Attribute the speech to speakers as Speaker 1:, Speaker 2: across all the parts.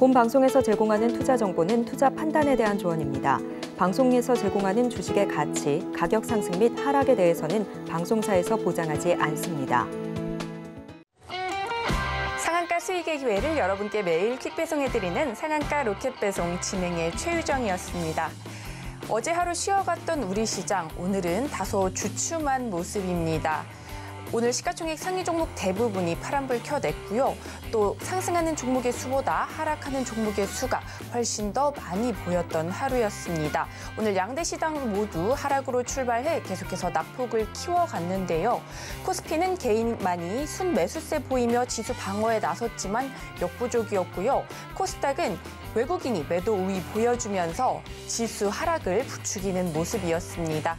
Speaker 1: 본 방송에서 제공하는 투자 정보는 투자 판단에 대한 조언입니다. 방송에서 제공하는 주식의 가치, 가격 상승 및 하락에 대해서는 방송사에서 보장하지 않습니다. 상한가 수익의 기회를 여러분께 매일 퀵 배송해드리는 상한가 로켓 배송 진행의 최유정이었습니다. 어제 하루 쉬어갔던 우리 시장, 오늘은 다소 주춤한 모습입니다. 오늘 시가총액 상위 종목 대부분이 파란불 켜냈고요. 또 상승하는 종목의 수보다 하락하는 종목의 수가 훨씬 더 많이 보였던 하루였습니다. 오늘 양대 시장 모두 하락으로 출발해 계속해서 낙폭을 키워갔는데요. 코스피는 개인만이 순매수세 보이며 지수 방어에 나섰지만 역부족이었고요. 코스닥은 외국인이 매도 우위 보여주면서 지수 하락을 부추기는 모습이었습니다.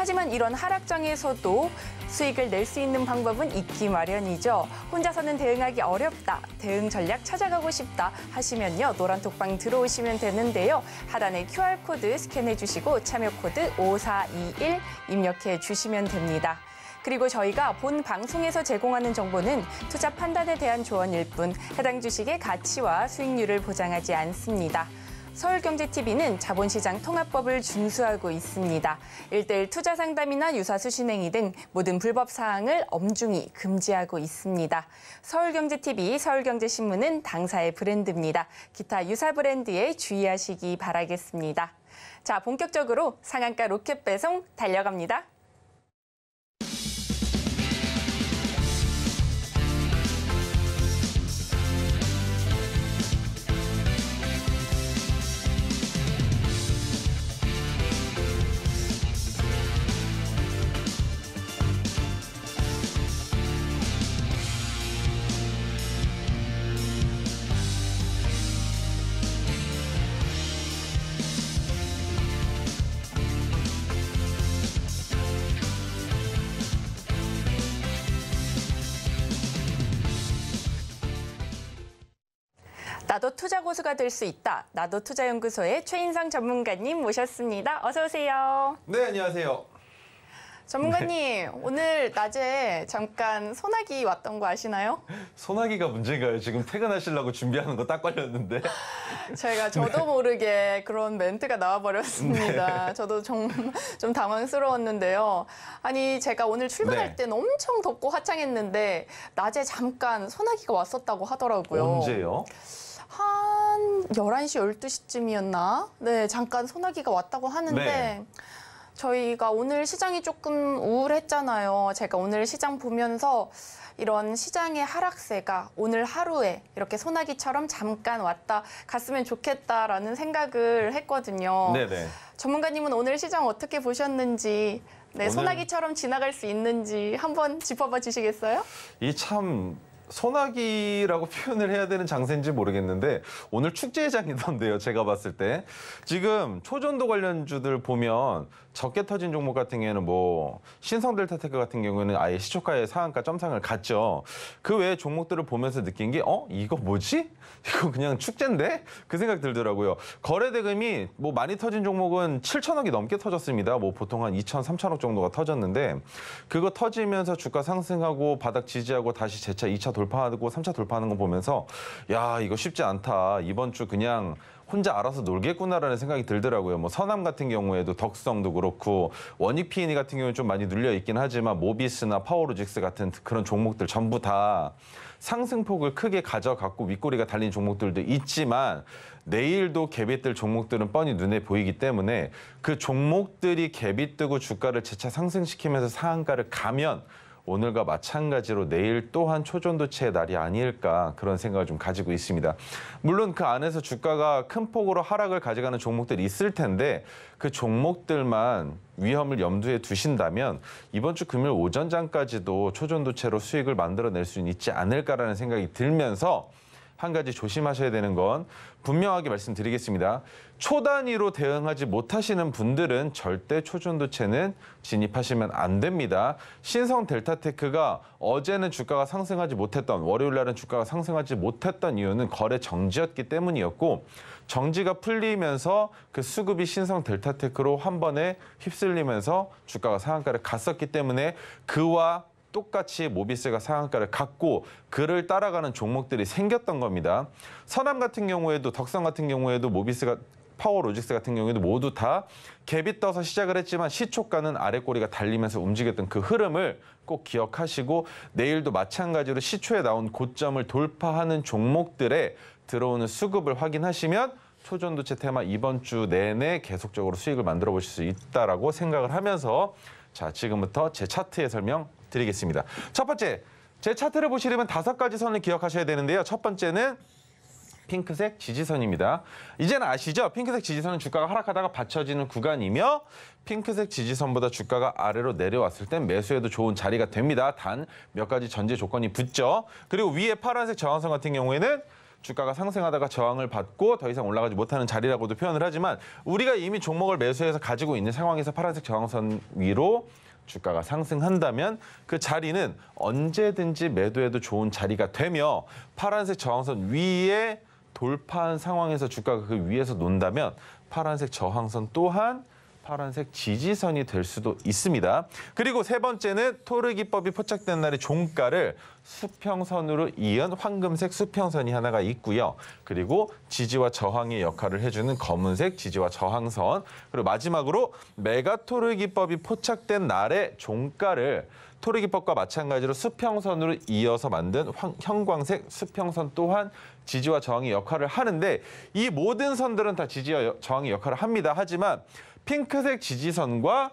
Speaker 1: 하지만 이런 하락장에서도 수익을 낼 수 있는 방법은 있기 마련이죠. 혼자서는 대응하기 어렵다, 대응 전략 찾아가고 싶다 하시면요. 노란 톡방 들어오시면 되는데요. 하단에 QR코드 스캔해 주시고 참여 코드 5421 입력해 주시면 됩니다. 그리고 저희가 본 방송에서 제공하는 정보는 투자 판단에 대한 조언일 뿐 해당 주식의 가치와 수익률을 보장하지 않습니다. 서울경제TV는 자본시장 통합법을 준수하고 있습니다. 1대1 투자 상담이나 유사 수신행위 등 모든 불법 사항을 엄중히 금지하고 있습니다. 서울경제TV, 서울경제신문은 당사의 브랜드입니다. 기타 유사 브랜드에 주의하시기 바라겠습니다. 자, 본격적으로 상한가 로켓 배송 달려갑니다. 투자 고수가 될 수 있다. 나도 투자연구소의 최인상 전문가님 모셨습니다. 어서 오세요.
Speaker 2: 네, 안녕하세요.
Speaker 1: 전문가님, 네. 오늘 낮에 잠깐 소나기 왔던 거 아시나요?
Speaker 2: 소나기가 문제인가요? 지금 퇴근하시려고 준비하는 거 딱 걸렸는데.
Speaker 1: 제가 저도 네. 모르게 그런 멘트가 나와버렸습니다. 네. 저도 좀, 좀 당황스러웠는데요. 아니, 제가 오늘 출근할 땐 네. 엄청 덥고 화창했는데, 낮에 잠깐 소나기가 왔었다고 하더라고요. 언제요? 한 11시, 12시쯤이었나? 네, 잠깐 소나기가 왔다고 하는데 네. 저희가 오늘 시장이 조금 우울했잖아요. 제가 오늘 시장 보면서 이런 시장의 하락세가 오늘 하루에 이렇게 소나기처럼 잠깐 왔다 갔으면 좋겠다라는 생각을 했거든요. 네네. 네. 전문가님은 오늘 시장 어떻게 보셨는지, 네, 오늘... 소나기처럼 지나갈 수 있는지 한번 짚어봐 주시겠어요?
Speaker 2: 이참 소나기라고 표현을 해야 되는 장세인지 모르겠는데 오늘 축제의 장이던데요. 제가 봤을 때. 지금 초전도 관련주들 보면 적게 터진 종목 같은 경우에는 뭐 신성델타테크 같은 경우에는 아예 시초가에 상한가 점상을 갔죠. 그 외에 종목들을 보면서 느낀 게 어? 이거 뭐지? 이거 그냥 축제인데? 그 생각 들더라고요. 거래 대금이 뭐 많이 터진 종목은 7천억이 넘게 터졌습니다. 뭐 보통 한 2천, 3천억 정도가 터졌는데 그거 터지면서 주가 상승하고 바닥 지지하고 다시 재차 2차 돌파하고 3차 돌파하는 거 보면서 야 이거 쉽지 않다. 이번 주 그냥 혼자 알아서 놀겠구나라는 생각이 들더라고요. 뭐 서남 같은 경우에도 덕성도 그렇고 원익 피인 같은 경우는 좀 많이 눌려 있긴 하지만 모비스나 파워로직스 같은 그런 종목들 전부 다 상승폭을 크게 가져갔고 윗꼬리가 달린 종목들도 있지만 내일도 갭이 뜰 종목들은 뻔히 눈에 보이기 때문에 그 종목들이 갭이 뜨고 주가를 재차 상승시키면서 상한가를 가면 오늘과 마찬가지로 내일 또한 초전도체의 날이 아닐까 그런 생각을 좀 가지고 있습니다. 물론 그 안에서 주가가 큰 폭으로 하락을 가져가는 종목들이 있을 텐데 그 종목들만 위험을 염두에 두신다면 이번 주 금요일 오전장까지도 초전도체로 수익을 만들어낼 수 있지 않을까라는 생각이 들면서 한 가지 조심하셔야 되는 건 분명하게 말씀드리겠습니다. 초단위로 대응하지 못하시는 분들은 절대 초전도체는 진입하시면 안 됩니다. 신성 델타테크가 어제는 주가가 상승하지 못했던 월요일 날은 주가가 상승하지 못했던 이유는 거래 정지였기 때문이었고 정지가 풀리면서 그 수급이 신성 델타테크로 한 번에 휩쓸리면서 주가가 상한가를 갔었기 때문에 그와 똑같이 모비스가 상한가를 갖고 그를 따라가는 종목들이 생겼던 겁니다. 서남 같은 경우에도 덕성 같은 경우에도 모비스가 파워 로직스 같은 경우에도 모두 다 갭이 떠서 시작을 했지만 시초가는 아래 꼬리가 달리면서 움직였던 그 흐름을 꼭 기억하시고 내일도 마찬가지로 시초에 나온 고점을 돌파하는 종목들의 들어오는 수급을 확인하시면 초전도체 테마 이번 주 내내 계속적으로 수익을 만들어 보실 수있다라 생각을 하면서 자 지금부터 제 차트의 설명 드리겠습니다. 첫 번째, 제 차트를 보시려면 다섯 가지 선을 기억하셔야 되는데요. 첫 번째는 핑크색 지지선입니다. 이제는 아시죠? 핑크색 지지선은 주가가 하락하다가 받쳐지는 구간이며 핑크색 지지선보다 주가가 아래로 내려왔을 땐 매수해도 좋은 자리가 됩니다. 단 몇 가지 전제 조건이 붙죠. 그리고 위에 파란색 저항선 같은 경우에는 주가가 상승하다가 저항을 받고 더 이상 올라가지 못하는 자리라고도 표현을 하지만 우리가 이미 종목을 매수해서 가지고 있는 상황에서 파란색 저항선 위로 주가가 상승한다면 그 자리는 언제든지 매도해도 좋은 자리가 되며 파란색 저항선 위에 돌파한 상황에서 주가가 그 위에서 논다면 파란색 저항선 또한 파란색 지지선이 될 수도 있습니다. 그리고 세 번째는 토르기법이 포착된 날의 종가를 수평선으로 이은 황금색 수평선이 하나가 있고요. 그리고 지지와 저항의 역할을 해주는 검은색 지지와 저항선. 그리고 마지막으로 메가토르기법이 포착된 날의 종가를 토르기법과 마찬가지로 수평선으로 이어서 만든 황, 형광색 수평선 또한 지지와 저항의 역할을 하는데 이 모든 선들은 다 지지와 저항의 역할을 합니다. 하지만 핑크색 지지선과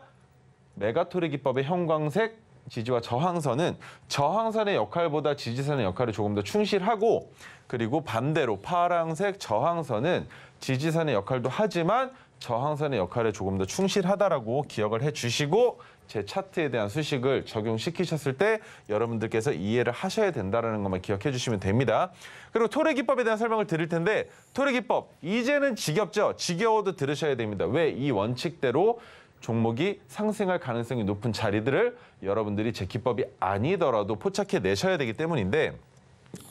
Speaker 2: 메가토리 기법의 형광색 지지와 저항선은 저항선의 역할보다 지지선의 역할이 조금 더 충실하고 그리고 반대로 파랑색 저항선은 지지선의 역할도 하지만 저항선의 역할에 조금 더 충실하다라고 기억을 해주시고 제 차트에 대한 수식을 적용시키셨을 때 여러분들께서 이해를 하셔야 된다는 것만 기억해 주시면 됩니다. 그리고 토레 기법에 대한 설명을 드릴 텐데 토레 기법 이제는 지겹죠? 지겨워도 들으셔야 됩니다. 왜 이 원칙대로 종목이 상승할 가능성이 높은 자리들을 여러분들이 제 기법이 아니더라도 포착해 내셔야 되기 때문인데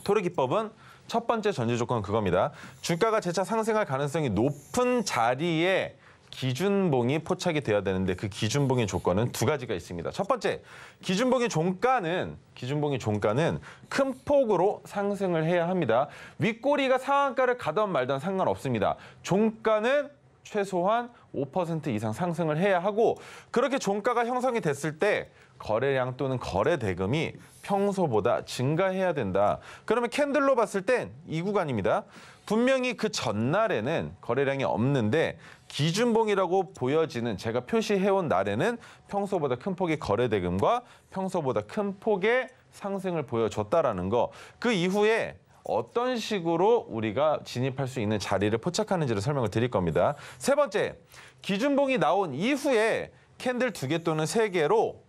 Speaker 2: 토레 기법은 첫 번째 전제 조건은 그겁니다. 주가가 재차 상승할 가능성이 높은 자리에 기준봉이 포착이 돼야 되는데 그 기준봉의 조건은 두 가지가 있습니다. 첫 번째, 기준봉의 종가는 기준봉의 종가는 큰 폭으로 상승을 해야 합니다. 윗꼬리가 상한가를 가던 말던 상관없습니다. 종가는 최소한 5% 이상 상승을 해야 하고 그렇게 종가가 형성이 됐을 때 거래량 또는 거래 대금이 평소보다 증가해야 된다. 그러면 캔들로 봤을 땐 이 구간입니다. 분명히 그 전날에는 거래량이 없는데 기준봉이라고 보여지는 제가 표시해온 날에는 평소보다 큰 폭의 거래대금과 평소보다 큰 폭의 상승을 보여줬다라는 거. 그 이후에 어떤 식으로 우리가 진입할 수 있는 자리를 포착하는지를 설명을 드릴 겁니다. 세 번째, 기준봉이 나온 이후에 캔들 두 개 또는 세 개로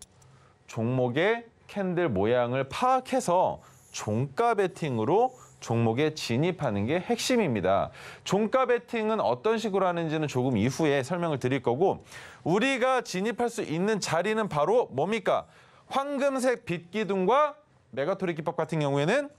Speaker 2: 종목의 캔들 모양을 파악해서 종가 베팅으로 종목에 진입하는 게 핵심입니다. 종가 베팅은 어떤 식으로 하는지는 조금 이후에 설명을 드릴 거고 우리가 진입할 수 있는 자리는 바로 뭡니까? 황금색 빛기둥과 메가토리 기법 같은 경우에는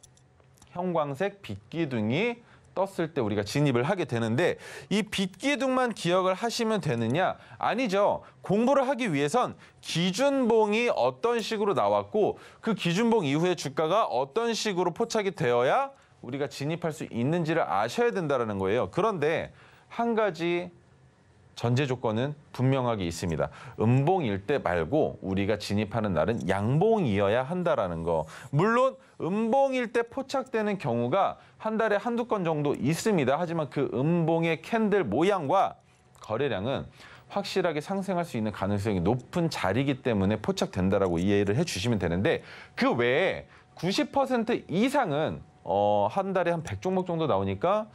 Speaker 2: 형광색 빛기둥이 떴을 때 우리가 진입을 하게 되는데 이 빛기둥만 기억을 하시면 되느냐? 아니죠. 공부를 하기 위해선 기준봉이 어떤 식으로 나왔고 그 기준봉 이후에 주가가 어떤 식으로 포착이 되어야 우리가 진입할 수 있는지를 아셔야 된다는 거예요. 그런데 한 가지 전제 조건은 분명하게 있습니다. 음봉일 때 말고 우리가 진입하는 날은 양봉이어야 한다라는 거. 물론 음봉일 때 포착되는 경우가 한 달에 한두 건 정도 있습니다. 하지만 그 음봉의 캔들 모양과 거래량은 확실하게 상승할 수 있는 가능성이 높은 자리이기 때문에 포착된다라고 이해를 해주시면 되는데 그 외에 90% 이상은 어, 한 달에 한 100종목 정도 나오니까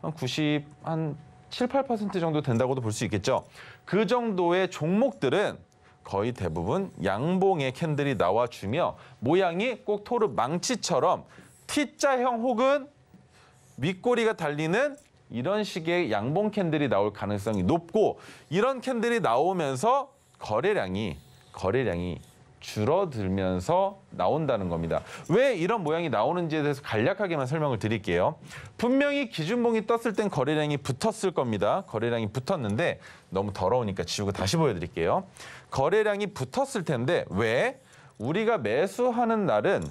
Speaker 2: 한 90, 한 7, 8% 정도 된다고도 볼 수 있겠죠. 그 정도의 종목들은 거의 대부분 양봉의 캔들이 나와주며 모양이 꼭 토르 망치처럼 T자형 혹은 윗꼬리가 달리는 이런 식의 양봉 캔들이 나올 가능성이 높고 이런 캔들이 나오면서 거래량이 거래량이 줄어들면서 나온다는 겁니다. 왜 이런 모양이 나오는지에 대해서 간략하게만 설명을 드릴게요. 분명히 기준봉이 떴을 땐 거래량이 붙었을 겁니다. 거래량이 붙었는데 너무 더러우니까 지우고 다시 보여드릴게요. 거래량이 붙었을 텐데 왜? 우리가 매수하는 날은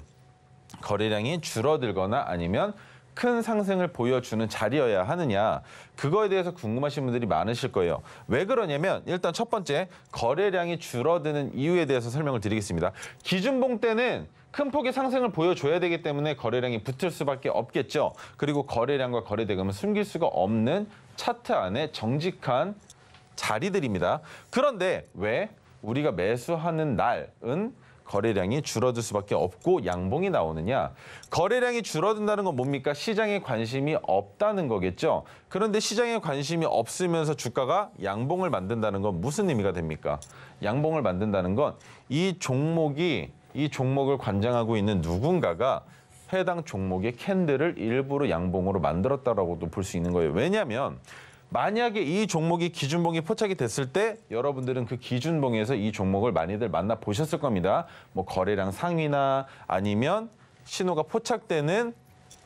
Speaker 2: 거래량이 줄어들거나 아니면 큰 상승을 보여주는 자리여야 하느냐 그거에 대해서 궁금하신 분들이 많으실 거예요. 왜 그러냐면 일단 첫 번째 거래량이 줄어드는 이유에 대해서 설명을 드리겠습니다. 기준봉 때는 큰 폭의 상승을 보여줘야 되기 때문에 거래량이 붙을 수밖에 없겠죠. 그리고 거래량과 거래대금은 숨길 수가 없는 차트 안에 정직한 자리들입니다. 그런데 왜 우리가 매수하는 날은 거래량이 줄어들 수밖에 없고 양봉이 나오느냐. 거래량이 줄어든다는 건 뭡니까? 시장에 관심이 없다는 거겠죠. 그런데 시장에 관심이 없으면서 주가가 양봉을 만든다는 건 무슨 의미가 됩니까? 양봉을 만든다는 건 이 종목이 이 종목을 관장하고 있는 누군가가 해당 종목의 캔들을 일부러 양봉으로 만들었다고도볼 수 있는 거예요. 왜냐하면 만약에 이 종목이 기준봉이 포착이 됐을 때 여러분들은 그 기준봉에서 이 종목을 많이들 만나 보셨을 겁니다. 뭐 거래량 상위나 아니면 신호가 포착되는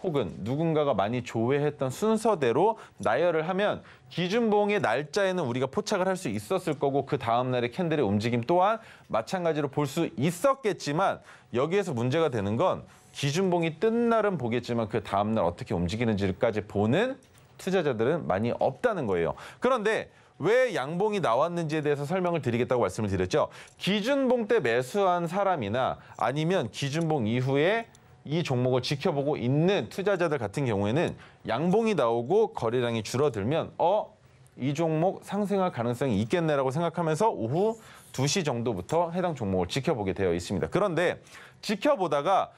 Speaker 2: 혹은 누군가가 많이 조회했던 순서대로 나열을 하면 기준봉의 날짜에는 우리가 포착을 할 수 있었을 거고 그 다음날의 캔들의 움직임 또한 마찬가지로 볼 수 있었겠지만 여기에서 문제가 되는 건 기준봉이 뜬 날은 보겠지만 그 다음날 어떻게 움직이는지까지 보는 투자자들은 많이 없다는 거예요. 그런데 왜 양봉이 나왔는지에 대해서 설명을 드리겠다고 말씀을 드렸죠. 기준봉 때 매수한 사람이나 아니면 기준봉 이후에 이 종목을 지켜보고 있는 투자자들 같은 경우에는 양봉이 나오고 거래량이 줄어들면 어? 이 종목 상승할 가능성이 있겠네라고 생각하면서 오후 2시 정도부터 해당 종목을 지켜보게 되어 있습니다. 그런데 지켜보다가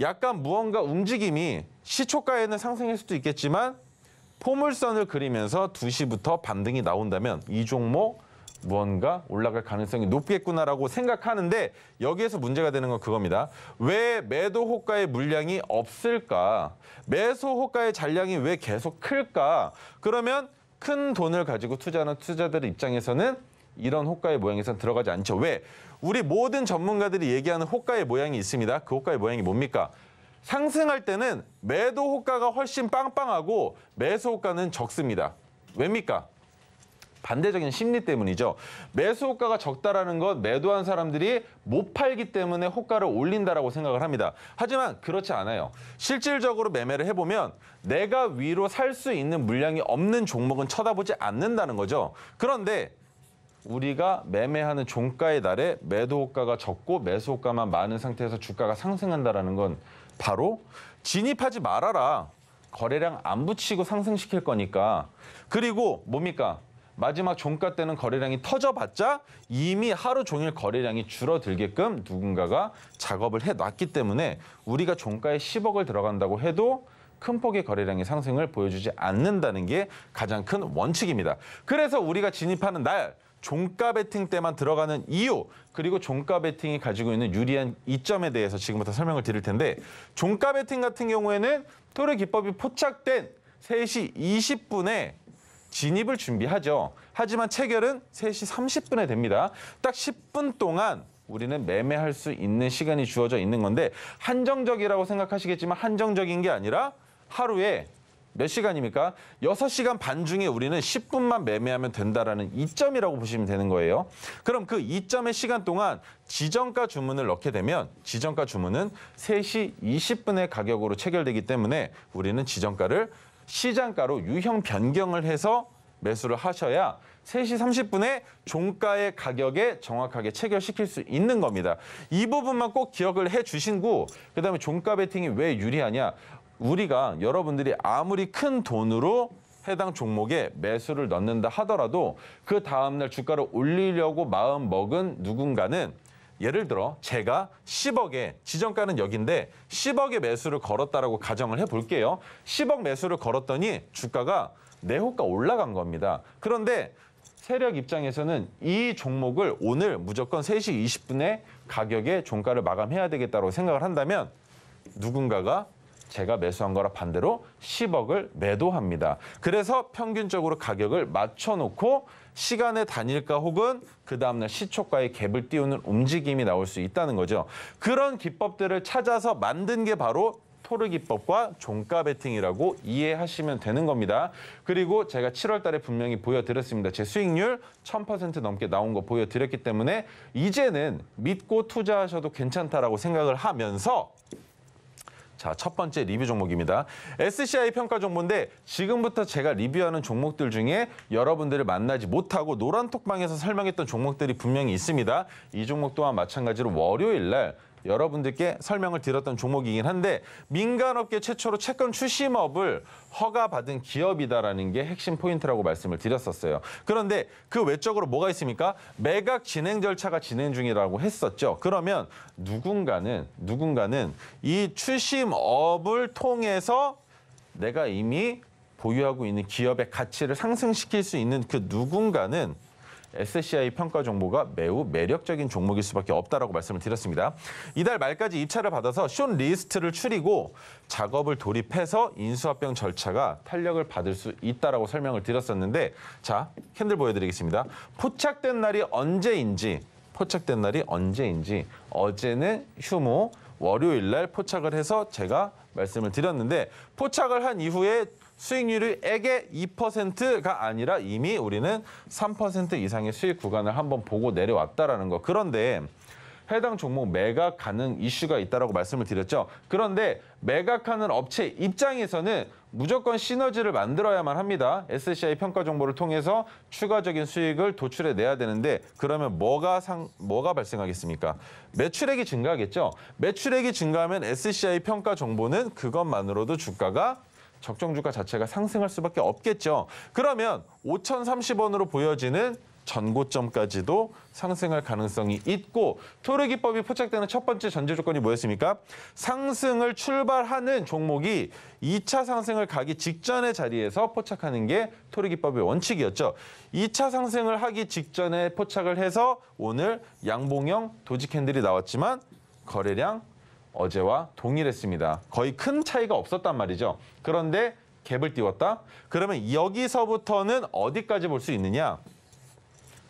Speaker 2: 약간 무언가 움직임이 시초가에는 상승할 수도 있겠지만 포물선을 그리면서 2시부터 반등이 나온다면 이 종목 무언가 올라갈 가능성이 높겠구나라고 생각하는데 여기에서 문제가 되는 건 그겁니다. 왜 매도 호가의 물량이 없을까? 매수 호가의 잔량이 왜 계속 클까? 그러면 큰 돈을 가지고 투자하는 투자들 입장에서는 이런 호가의 모양에선 들어가지 않죠. 왜? 우리 모든 전문가들이 얘기하는 호가의 모양이 있습니다. 그 호가의 모양이 뭡니까? 상승할 때는 매도 호가가 훨씬 빵빵하고 매수 호가는 적습니다. 왜입니까? 반대적인 심리 때문이죠. 매수 호가가 적다라는 건 매도한 사람들이 못 팔기 때문에 호가를 올린다라고 생각을 합니다. 하지만 그렇지 않아요. 실질적으로 매매를 해보면 내가 위로 살 수 있는 물량이 없는 종목은 쳐다보지 않는다는 거죠. 그런데 우리가 매매하는 종가의 날에 매도 호가가 적고 매수 호가만 많은 상태에서 주가가 상승한다라는 건 바로 진입하지 말아라. 거래량 안 붙이고 상승시킬 거니까. 그리고 뭡니까? 마지막 종가 때는 거래량이 터져봤자 이미 하루 종일 거래량이 줄어들게끔 누군가가 작업을 해놨기 때문에 우리가 종가에 10억을 들어간다고 해도 큰 폭의 거래량의 상승을 보여주지 않는다는 게 가장 큰 원칙입니다. 그래서 우리가 진입하는 날 종가 베팅 때만 들어가는 이유 그리고 종가 베팅이 가지고 있는 유리한 이점에 대해서 지금부터 설명을 드릴 텐데 종가 베팅 같은 경우에는 토르 기법이 포착된 3시 20분에 진입을 준비하죠. 하지만 체결은 3시 30분에 됩니다. 딱 10분 동안 우리는 매매할 수 있는 시간이 주어져 있는 건데 한정적이라고 생각하시겠지만 한정적인 게 아니라 하루에 몇 시간입니까? 6시간 반 중에 우리는 10분만 매매하면 된다라는 이점이라고 보시면 되는 거예요. 그럼 그 이점의 시간 동안 지정가 주문을 넣게 되면 지정가 주문은 3시 20분의 가격으로 체결되기 때문에 우리는 지정가를 시장가로 유형 변경을 해서 매수를 하셔야 3시 30분에 종가의 가격에 정확하게 체결시킬 수 있는 겁니다. 이 부분만 꼭 기억을 해 주시고 그다음에 종가 베팅이 왜 유리하냐? 우리가 여러분들이 아무리 큰 돈으로 해당 종목에 매수를 넣는다 하더라도 그 다음날 주가를 올리려고 마음 먹은 누군가는 예를 들어 제가 10억에 지정가는 여기인데 10억에 매수를 걸었다라고 가정을 해볼게요. 10억 매수를 걸었더니 주가가 내호가 올라간 겁니다. 그런데 세력 입장에서는 이 종목을 오늘 무조건 3시 20분에 가격에 종가를 마감해야 되겠다고 생각을 한다면 누군가가 제가 매수한 거라 반대로 10억을 매도합니다. 그래서 평균적으로 가격을 맞춰놓고 시간의 단일가 혹은 그 다음날 시초가의 갭을 띄우는 움직임이 나올 수 있다는 거죠. 그런 기법들을 찾아서 만든 게 바로 토르 기법과 종가 베팅이라고 이해하시면 되는 겁니다. 그리고 제가 7월 달에 분명히 보여드렸습니다. 제 수익률 1000% 넘게 나온 거 보여드렸기 때문에 이제는 믿고 투자하셔도 괜찮다라고 생각을 하면서 자, 첫 번째 리뷰 종목입니다. SCI 평가 종목인데 지금부터 제가 리뷰하는 종목들 중에 여러분들을 만나지 못하고 노란 톡방에서 설명했던 종목들이 분명히 있습니다. 이 종목 또한 마찬가지로 월요일 날 여러분들께 설명을 드렸던 종목이긴 한데 민간업계 최초로 채권 추심업을 허가받은 기업이다라는 게 핵심 포인트라고 말씀을 드렸었어요. 그런데 그 외적으로 뭐가 있습니까? 매각 진행 절차가 진행 중이라고 했었죠. 그러면 누군가는 누군가는 이 추심업을 통해서 내가 이미 보유하고 있는 기업의 가치를 상승시킬 수 있는 그 누군가는 SCI 평가 정보가 매우 매력적인 종목일 수밖에 없다라고 말씀을 드렸습니다. 이달 말까지 입찰을 받아서 쇼 리스트를 추리고 작업을 돌입해서 인수합병 절차가 탄력을 받을 수 있다라고 설명을 드렸었는데 자, 캔들 보여드리겠습니다. 포착된 날이 언제인지 포착된 날이 언제인지 어제는 휴무, 월요일 날 포착을 해서 제가 말씀을 드렸는데 포착을 한 이후에 수익률에게 2%가 아니라 이미 우리는 3% 이상의 수익 구간을 한번 보고 내려왔다라는 거. 그런데 해당 종목 매각 가능 이슈가 있다라고 말씀을 드렸죠. 그런데 매각하는 업체 입장에서는 무조건 시너지를 만들어야만 합니다. SCI 평가 정보를 통해서 추가적인 수익을 도출해 내야 되는데 그러면 뭐가 상 뭐가 발생하겠습니까? 매출액이 증가하겠죠. 매출액이 증가하면 SCI 평가 정보는 그것만으로도 주가가 적정 주가 자체가 상승할 수밖에 없겠죠. 그러면 5,030원으로 보여지는 전고점까지도 상승할 가능성이 있고 토르기법이 포착되는 첫 번째 전제 조건이 뭐였습니까? 상승을 출발하는 종목이 2차 상승을 가기 직전의 자리에서 포착하는 게 토르기법의 원칙이었죠. 2차 상승을 하기 직전에 포착을 해서 오늘 양봉형 도지캔들이 나왔지만 거래량 어제와 동일했습니다. 거의 큰 차이가 없었단 말이죠. 그런데 갭을 띄웠다? 그러면 여기서부터는 어디까지 볼 수 있느냐?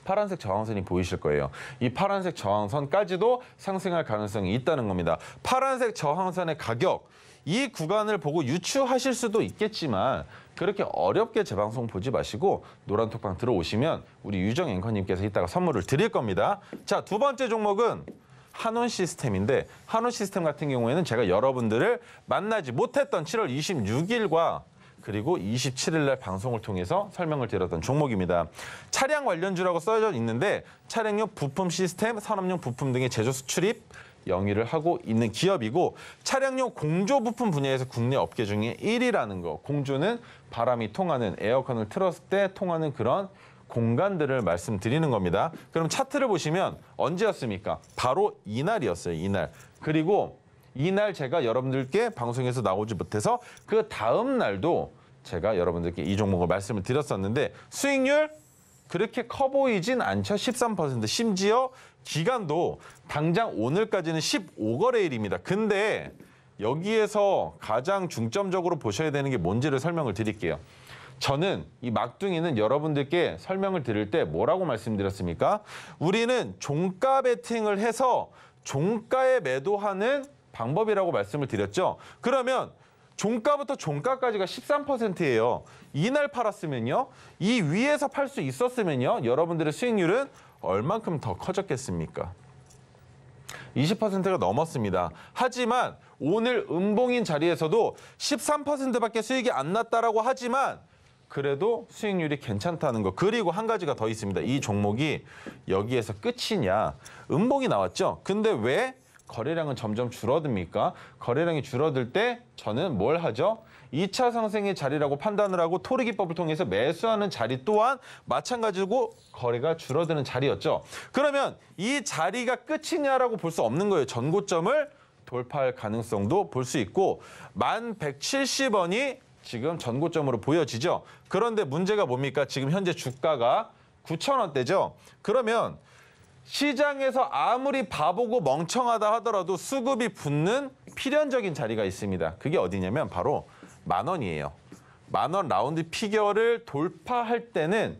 Speaker 2: 파란색 저항선이 보이실 거예요. 이 파란색 저항선까지도 상승할 가능성이 있다는 겁니다. 파란색 저항선의 가격, 이 구간을 보고 유추하실 수도 있겠지만 그렇게 어렵게 재방송 보지 마시고 노란 톡방 들어오시면 우리 유정 앵커님께서 이따가 선물을 드릴 겁니다. 자, 두 번째 종목은 한원 시스템인데 한원 시스템 같은 경우에는 제가 여러분들을 만나지 못했던 7월 26일과 그리고 27일 날 방송을 통해서 설명을 드렸던 종목입니다. 차량 관련주라고 써져 있는데 차량용 부품 시스템, 산업용 부품 등의 제조 수출입 영위를 하고 있는 기업이고 차량용 공조 부품 분야에서 국내 업계 중에 1위라는 거. 공조는 바람이 통하는 에어컨을 틀었을 때 통하는 그런 공간들을 말씀드리는 겁니다. 그럼 차트를 보시면 언제였습니까? 바로 이날이었어요, 이날. 그리고 이날 제가 여러분들께 방송에서 나오지 못해서 그 다음 날도 제가 여러분들께 이 종목을 말씀을 드렸었는데 수익률 그렇게 커 보이진 않죠. 13% 심지어 기간도 당장 오늘까지는 15거래일입니다. 근데 여기에서 가장 중점적으로 보셔야 되는 게 뭔지를 설명을 드릴게요. 저는 이 막둥이는 여러분들께 설명을 드릴 때 뭐라고 말씀드렸습니까? 우리는 종가 베팅을 해서 종가에 매도하는 방법이라고 말씀을 드렸죠. 그러면 종가부터 종가까지가 13%예요. 이날 팔았으면요. 이 위에서 팔 수 있었으면요. 여러분들의 수익률은 얼만큼 더 커졌겠습니까? 20%가 넘었습니다. 하지만 오늘 음봉인 자리에서도 13%밖에 수익이 안 났다라고 하지만 그래도 수익률이 괜찮다는 거. 그리고 한 가지가 더 있습니다. 이 종목이 여기에서 끝이냐. 음봉이 나왔죠. 근데 왜 거래량은 점점 줄어듭니까? 거래량이 줄어들 때 저는 뭘 하죠? 2차 상승의 자리라고 판단을 하고 토리 기법을 통해서 매수하는 자리 또한 마찬가지고 거래가 줄어드는 자리였죠. 그러면 이 자리가 끝이냐라고 볼 수 없는 거예요. 전고점을 돌파할 가능성도 볼 수 있고 만 170원이 지금 전고점으로 보여지죠. 그런데 문제가 뭡니까? 지금 현재 주가가 9천 원대죠. 그러면 시장에서 아무리 바보고 멍청하다 하더라도 수급이 붙는 필연적인 자리가 있습니다. 그게 어디냐면 바로 만 원이에요. 만원 라운드 피겨를 돌파할 때는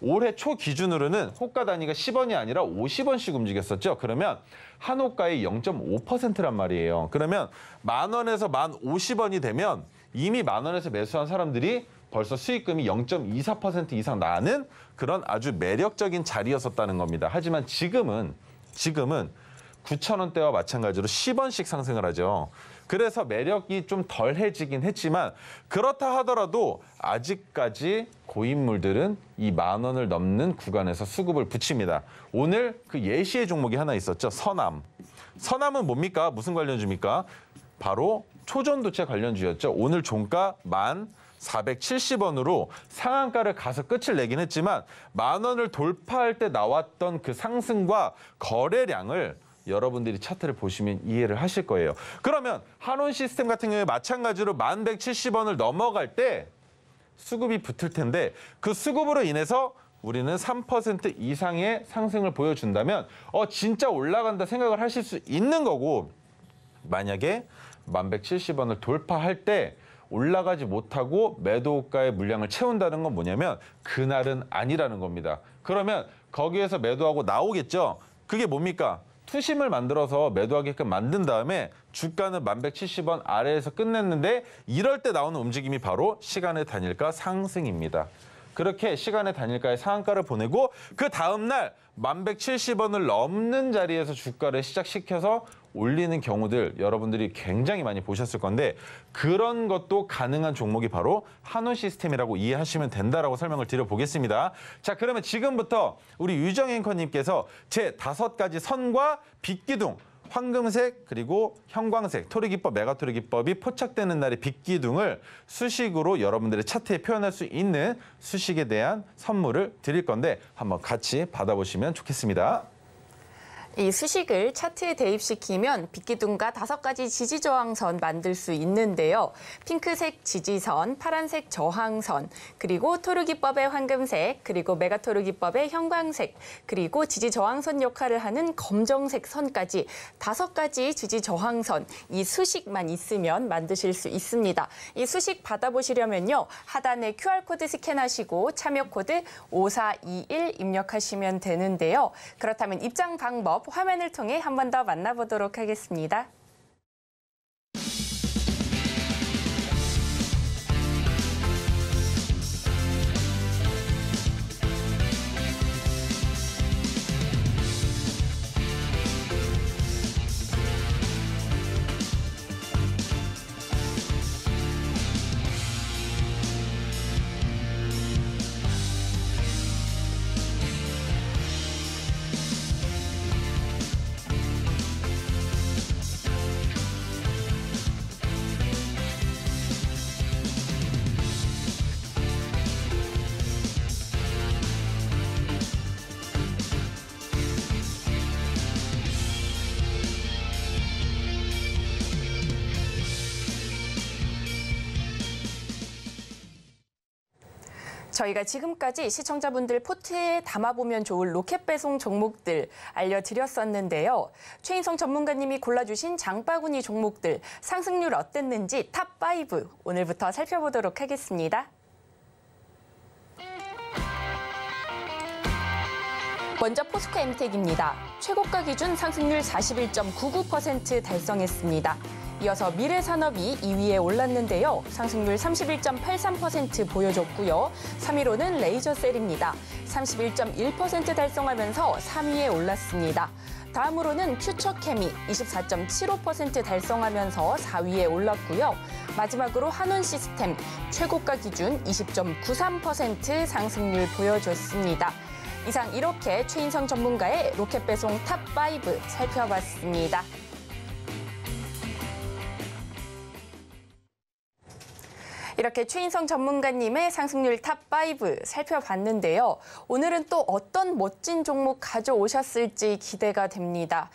Speaker 2: 올해 초 기준으로는 호가 단위가 10원이 아니라 50원씩 움직였었죠. 그러면 한 호가의 0.5%란 말이에요. 그러면 만 원에서 만 50원이 되면 이미 만 원에서 매수한 사람들이 벌써 수익금이 0.24% 이상 나는 그런 아주 매력적인 자리였었다는 겁니다. 하지만 지금은 지금은 9천 원대와 마찬가지로 10원씩 상승을 하죠. 그래서 매력이 좀 덜해지긴 했지만 그렇다 하더라도 아직까지 고인물들은 이 만 원을 넘는 구간에서 수급을 붙입니다. 오늘 그 예시의 종목이 하나 있었죠. 서남. 서남은 뭡니까? 무슨 관련주입니까? 바로 초전도체 관련주였죠. 오늘 종가 만 470원으로 상한가를 가서 끝을 내긴 했지만 만 원을 돌파할 때 나왔던 그 상승과 거래량을 여러분들이 차트를 보시면 이해를 하실 거예요. 그러면 한온 시스템 같은 경우에 마찬가지로 만 170원을 넘어갈 때 수급이 붙을 텐데 그 수급으로 인해서 우리는 3% 이상의 상승을 보여준다면 어 진짜 올라간다 생각을 하실 수 있는 거고 만약에 1170원을 돌파할 때 올라가지 못하고 매도가의 물량을 채운다는 건 뭐냐면 그날은 아니라는 겁니다. 그러면 거기에서 매도하고 나오겠죠. 그게 뭡니까? 투심을 만들어서 매도하게끔 만든 다음에 주가는 1170원 아래에서 끝냈는데 이럴 때 나오는 움직임이 바로 시간의 단일가 상승입니다. 그렇게 시간의 단일가의 상한가를 보내고 그 다음날 1170원을 넘는 자리에서 주가를 시작시켜서 올리는 경우들 여러분들이 굉장히 많이 보셨을 건데 그런 것도 가능한 종목이 바로 한우 시스템이라고 이해하시면 된다라고 설명을 드려보겠습니다. 자 그러면 지금부터 우리 유정 앵커님께서 제 다섯 가지 선과 빗기둥 황금색 그리고 형광색 토리 기법, 메가토리 기법이 포착되는 날의 빛기둥을 수식으로 여러분들의 차트에 표현할 수 있는 수식에 대한 선물을 드릴 건데 한번 같이 받아보시면 좋겠습니다.
Speaker 1: 이 수식을 차트에 대입시키면 빗기둥과 다섯 가지 지지 저항선 만들 수 있는데요. 핑크색 지지선, 파란색 저항선, 그리고 토르기법의 황금색, 그리고 메가토르기법의 형광색, 그리고 지지 저항선 역할을 하는 검정색 선까지 다섯 가지 지지 저항선 이 수식만 있으면 만드실 수 있습니다. 이 수식 받아보시려면요. 하단에 QR코드 스캔하시고 참여 코드 5421 입력하시면 되는데요. 그렇다면 입장 방법 화면을 통해 한 번 더 만나보도록 하겠습니다. 저희가 지금까지 시청자분들 포트에 담아보면 좋을 로켓 배송 종목들 알려드렸었는데요. 최인성 전문가님이 골라주신 장바구니 종목들 상승률 어땠는지 탑5 오늘부터 살펴보도록 하겠습니다. 먼저 포스코 엠텍입니다. 최고가 기준 상승률 41.99% 달성했습니다. 이어서 미래 산업이 2위에 올랐는데요. 상승률 31.83% 보여줬고요. 3위로는 레이저셀입니다. 31.1% 달성하면서 3위에 올랐습니다. 다음으로는 퓨처케미 24.75% 달성하면서 4위에 올랐고요. 마지막으로 한원 시스템 최고가 기준 20.93% 상승률 보여줬습니다. 이상 이렇게 최인성 전문가의 로켓 배송 탑5 살펴봤습니다. 이렇게 최인성 전문가님의 상승률 탑5 살펴봤는데요. 오늘은 또 어떤 멋진 종목 가져오셨을지 기대가 됩니다.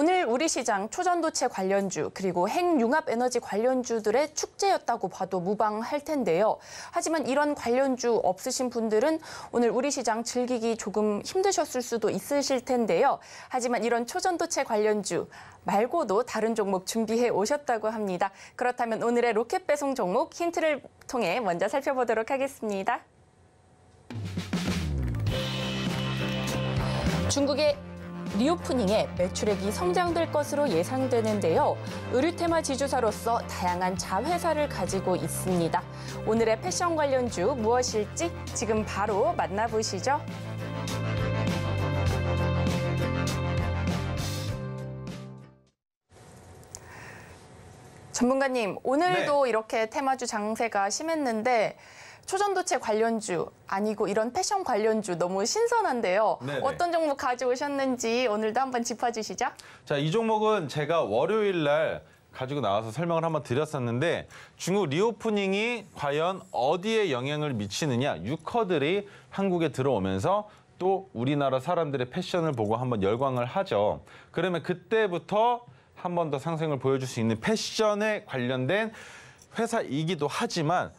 Speaker 1: 오늘 우리 시장 초전도체 관련주 그리고 핵융합에너지 관련주들의 축제였다고 봐도 무방할 텐데요. 하지만 이런 관련주 없으신 분들은 오늘 우리 시장 즐기기 조금 힘드셨을 수도 있으실 텐데요. 하지만 이런 초전도체 관련주 말고도 다른 종목 준비해 오셨다고 합니다. 그렇다면 오늘의 로켓 배송 종목 힌트를 통해 먼저 살펴보도록 하겠습니다. 중국의 리오프닝에 매출액이 성장될 것으로 예상되는데요. 의류테마 지주사로서 다양한 자회사를 가지고 있습니다. 오늘의 패션 관련주 무엇일지 지금 바로 만나보시죠. 전문가님, 오늘도 네. 이렇게 테마주 장세가 심했는데 초전도체 관련주 아니고 이런 패션 관련주 너무 신선한데요. 네네. 어떤 종목 가져오셨는지 오늘도 한번 짚어주시죠.
Speaker 2: 자, 이 종목은 제가 월요일 날 가지고 나와서 설명을 한번 드렸었는데 중국 리오프닝이 과연 어디에 영향을 미치느냐 유커들이 한국에 들어오면서 또 우리나라 사람들의 패션을 보고 한번 열광을 하죠. 그러면 그때부터 한 번 더 상승을 보여줄 수 있는 패션에 관련된 회사이기도 하지만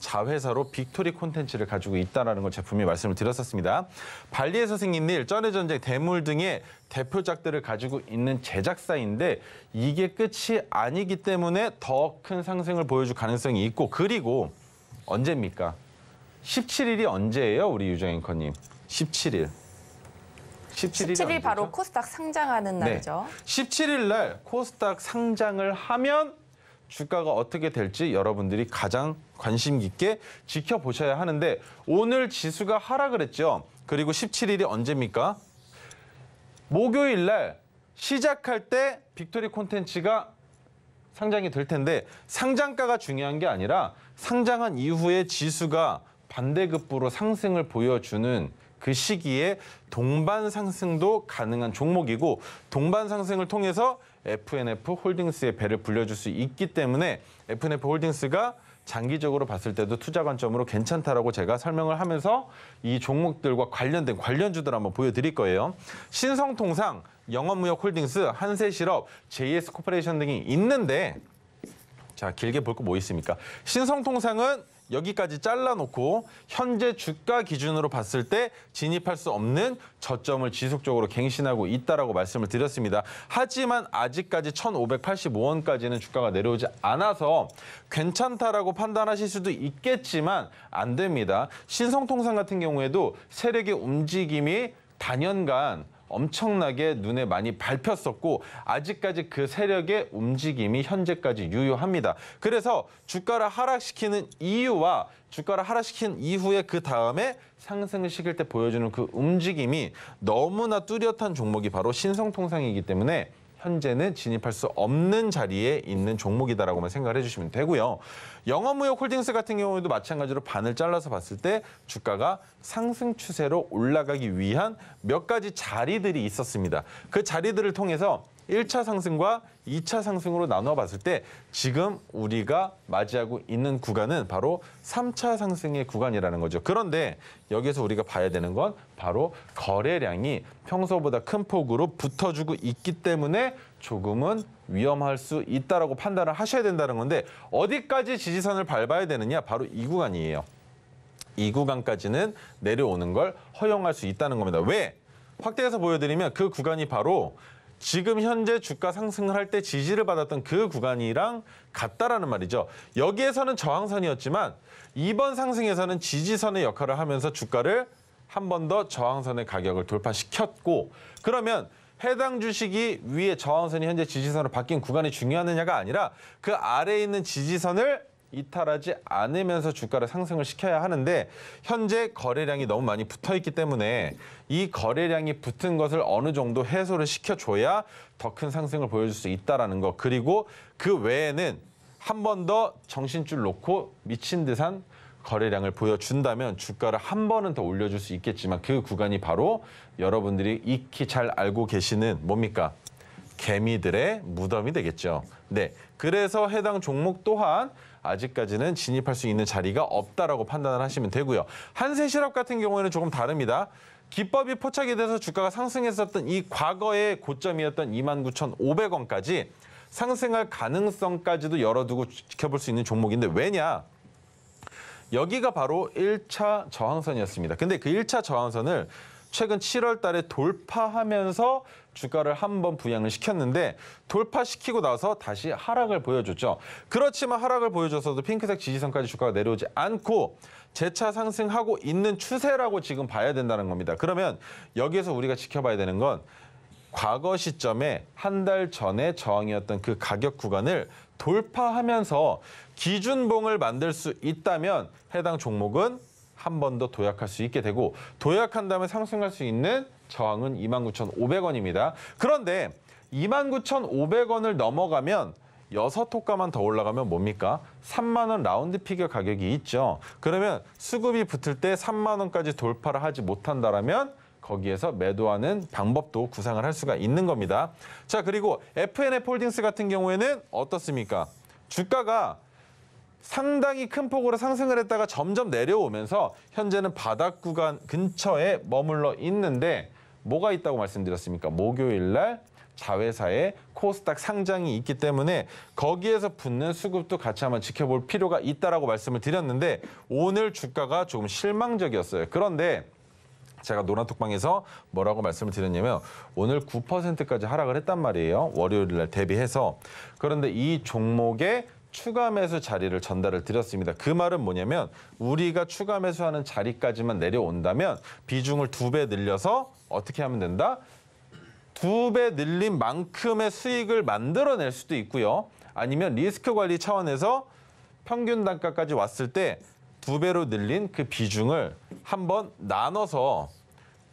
Speaker 2: 자회사로 빅토리 콘텐츠를 가지고 있다는 걸제품이 말씀을 드렸었습니다. 발리에서 생긴 일, 쩐의 전쟁, 대물 등의 대표작들을 가지고 있는 제작사인데 이게 끝이 아니기 때문에 더 큰 상승을 보여줄 가능성이 있고 그리고 언제입니까? 17일이 언제예요? 우리 유정 앵커님. 17일. 1 7일 17일 언
Speaker 1: 바로 코스닥 상장하는 네. 날이죠.
Speaker 2: 네. 17일 날 코스닥 상장을 하면 주가가 어떻게 될지 여러분들이 가장 관심 깊게 지켜보셔야 하는데 오늘 지수가 하락을 했죠. 그리고 17일이 언제입니까? 목요일 날 시작할 때 빅토리 콘텐츠가 상장이 될 텐데 상장가가 중요한 게 아니라 상장한 이후에 지수가 반대급부로 상승을 보여주는 그 시기에 동반 상승도 가능한 종목이고 동반 상승을 통해서 FNF 홀딩스의 배를 불려줄 수 있기 때문에 FNF 홀딩스가 장기적으로 봤을 때도 투자 관점으로 괜찮다라고 제가 설명을 하면서 이 종목들과 관련된 관련주들 한번 보여드릴 거예요. 신성통상, 영업무역홀딩스, 한세실업, JS코퍼레이션 등이 있는데 자 길게 볼 거 뭐 있습니까? 신성통상은 여기까지 잘라놓고 현재 주가 기준으로 봤을 때 진입할 수 없는 저점을 지속적으로 갱신하고 있다라고 말씀을 드렸습니다. 하지만 아직까지 1,585원까지는 주가가 내려오지 않아서 괜찮다라고 판단하실 수도 있겠지만 안 됩니다. 신성통상 같은 경우에도 세력의 움직임이 단연간 엄청나게 눈에 많이 밟혔었고 아직까지 그 세력의 움직임이 현재까지 유효합니다. 그래서 주가를 하락시키는 이유와 주가를 하락시킨 이후에 그 다음에 상승을 시킬 때 보여주는 그 움직임이 너무나 뚜렷한 종목이 바로 신성통상이기 때문에 현재는 진입할 수 없는 자리에 있는 종목이다라고만 생각을 해주시면 되고요. 영업무역홀딩스 같은 경우에도 마찬가지로 반을 잘라서 봤을 때 주가가 상승 추세로 올라가기 위한 몇 가지 자리들이 있었습니다. 그 자리들을 통해서 1차 상승과 2차 상승으로 나눠 봤을 때 지금 우리가 맞이하고 있는 구간은 바로 3차 상승의 구간이라는 거죠. 그런데 여기서 우리가 봐야 되는 건 바로 거래량이 평소보다 큰 폭으로 붙어주고 있기 때문에 조금은 위험할 수 있다라고 판단을 하셔야 된다는 건데 어디까지 지지선을 밟아야 되느냐 바로 이 구간이에요. 이 구간까지는 내려오는 걸 허용할 수 있다는 겁니다. 왜? 확대해서 보여드리면 그 구간이 바로 지금 현재 주가 상승을 할 때 지지를 받았던 그 구간이랑 같다라는 말이죠. 여기에서는 저항선이었지만 이번 상승에서는 지지선의 역할을 하면서 주가를 한 번 더 저항선의 가격을 돌파시켰고 그러면 해당 주식이 위에 저항선이 현재 지지선으로 바뀐 구간이 중요하느냐가 아니라 그 아래에 있는 지지선을 이탈하지 않으면서 주가를 상승을 시켜야 하는데 현재 거래량이 너무 많이 붙어 있기 때문에 이 거래량이 붙은 것을 어느 정도 해소를 시켜줘야 더 큰 상승을 보여줄 수있다는 것. 그리고 그 외에는 한 번 더 정신줄 놓고 미친 듯한 거래량을 보여준다면 주가를 한 번은 더 올려줄 수 있겠지만 그 구간이 바로 여러분들이 익히 잘 알고 계시는 뭡니까? 개미들의 무덤이 되겠죠. 네, 그래서 해당 종목 또한 아직까지는 진입할 수 있는 자리가 없다라고 판단을 하시면 되고요. 한세실업 같은 경우에는 조금 다릅니다. 기법이 포착이 돼서 주가가 상승했었던 이 과거의 고점이었던 29,500원까지 상승할 가능성까지도 열어두고 지켜볼 수 있는 종목인데 왜냐? 여기가 바로 1차 저항선이었습니다. 근데 그 1차 저항선을 최근 7월 달에 돌파하면서 주가를 한번 부양을 시켰는데 돌파시키고 나서 다시 하락을 보여줬죠. 그렇지만 하락을 보여줘서도 핑크색 지지선까지 주가가 내려오지 않고 재차 상승하고 있는 추세라고 지금 봐야 된다는 겁니다. 그러면 여기에서 우리가 지켜봐야 되는 건 과거 시점에 한 달 전에 저항이었던 그 가격 구간을 돌파하면서 기준봉을 만들 수 있다면 해당 종목은 한번더 도약할 수 있게 되고 도약한 다음에 상승할 수 있는 저항은 29,500원입니다. 그런데 29,500원을 넘어가면 6섯 호가만 더 올라가면 뭡니까? 3만 원 라운드 피겨 가격이 있죠. 그러면 수급이 붙을 때 3만 원까지 돌파를 하지 못한다라면 거기에서 매도하는 방법도 구상을 할 수가 있는 겁니다. 자, 그리고 FNF 홀딩스 같은 경우에는 어떻습니까? 주가가 상당히 큰 폭으로 상승을 했다가 점점 내려오면서 현재는 바닥 구간 근처에 머물러 있는데 뭐가 있다고 말씀드렸습니까? 목요일 날 자회사의 코스닥 상장이 있기 때문에 거기에서 붙는 수급도 같이 한번 지켜볼 필요가 있다라고 말씀을 드렸는데 오늘 주가가 조금 실망적이었어요. 그런데 제가 노란톡방에서 뭐라고 말씀을 드렸냐면 오늘 9%까지 하락을 했단 말이에요. 월요일 날 대비해서. 그런데 이 종목의 추가 매수 자리를 전달을 드렸습니다. 그 말은 뭐냐면 우리가 추가 매수하는 자리까지만 내려온다면 비중을 두 배 늘려서 어떻게 하면 된다? 두 배 늘린 만큼의 수익을 만들어낼 수도 있고요. 아니면 리스크 관리 차원에서 평균 단가까지 왔을 때 두 배로 늘린 그 비중을 한번 나눠서